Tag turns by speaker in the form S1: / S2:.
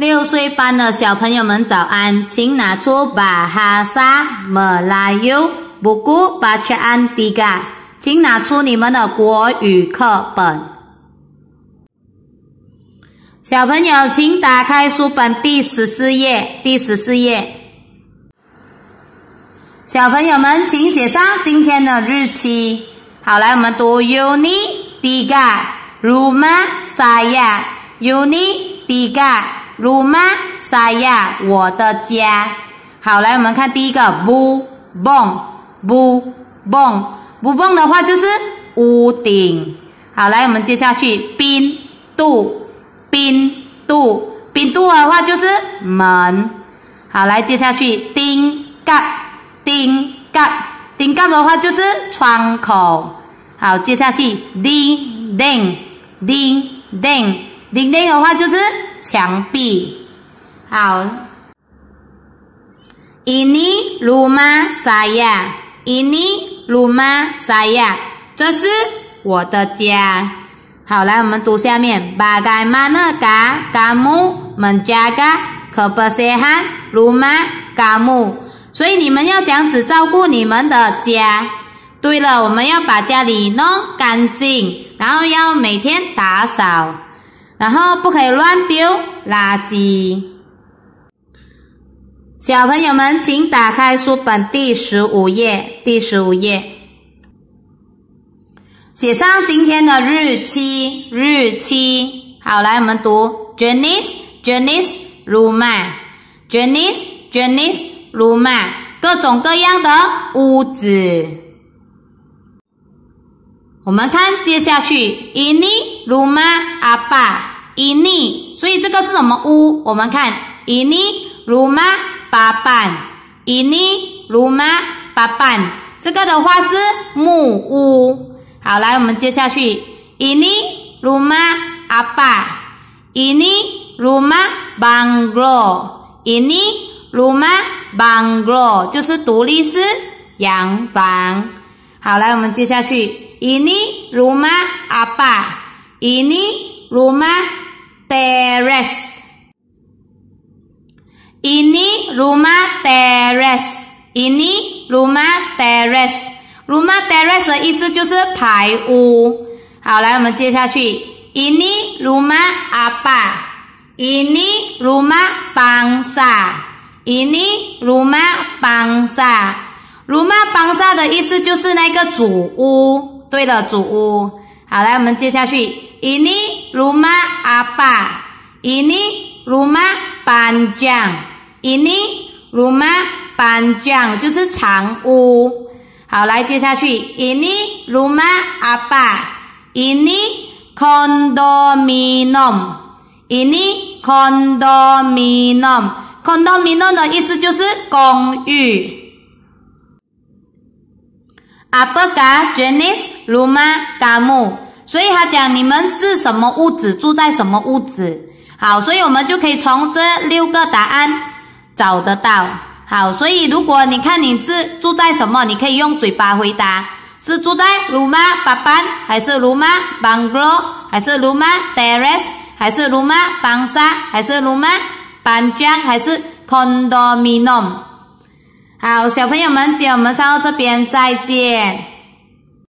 S1: 六岁半的小朋友们，早安！请拿出 Bahasa Melayu b u bacaan t i 请拿出你们的国语课本。小朋友，请打开书本第十四页，第十四页。小朋友们，请写上今天的日期。好，来我们读 Unit tiga, Rumah saya, Unit tiga。罗马尼亚，我的家。好，来我们看第一个，bu bong bu bong，bu bong 的话就是屋顶。好，来我们接下去，bin du bin du bin du 的话就是门。好，来接下去，ding ga ding ga ding ga 的话就是窗口。好，接下去，ding den ding den ding den 的话就是。墙壁好。i i saya，ini n rumah rumah saya，这是我的家。好，来我们读下面。Bagaimana kamu menjaga kebersihan rumah kamu？所以你们要这样子照顾你们的家。对了，我们要把家里弄干净，然后要每天打扫。然后不可以乱丢垃圾，小朋友们请打开书本第十五页，第十五页写上今天的日期，日期好来我们读，Janice Janice Luma Janice Janice Luma，各种各样的屋子，我们看接下去 In Luma Abba。印尼，所以这个是什么屋？我们看印尼 rumah bapan，印尼 rumah bapan，这个的话是木屋。好，来我们接下去印尼 rumah apa？印尼 rumah banglo，印尼 rumah banglo 就是独立式洋房。好，来我们接下去印尼 rumah apa？印尼 rumah teres. Ini rumah teres. ini rumah teres. rumah teres 的意思就是排屋。好，来我们接下去。Ini rumah apa? Ini rumah bangsa. Ini rumah bangsa. Rumah bangsa Ini rumah apa? Ini rumah panjang. Ini rumah panjang, ini rumah apa? ini kondominium ini kondominium condominium，condominium 的意思就是公寓。Apakah jenis rumah kamu？所以他讲你们是什么屋子住在什么屋子？好，所以我们就可以从这六个答案找得到。好，所以如果你看你是住在什么，你可以用嘴巴回答：是住在罗马板班，还是罗马板楼还是罗马 d e r r s 还是罗马板沙还是罗马班砖还是 condominium？好，小朋友们，今天我们上到这边再见。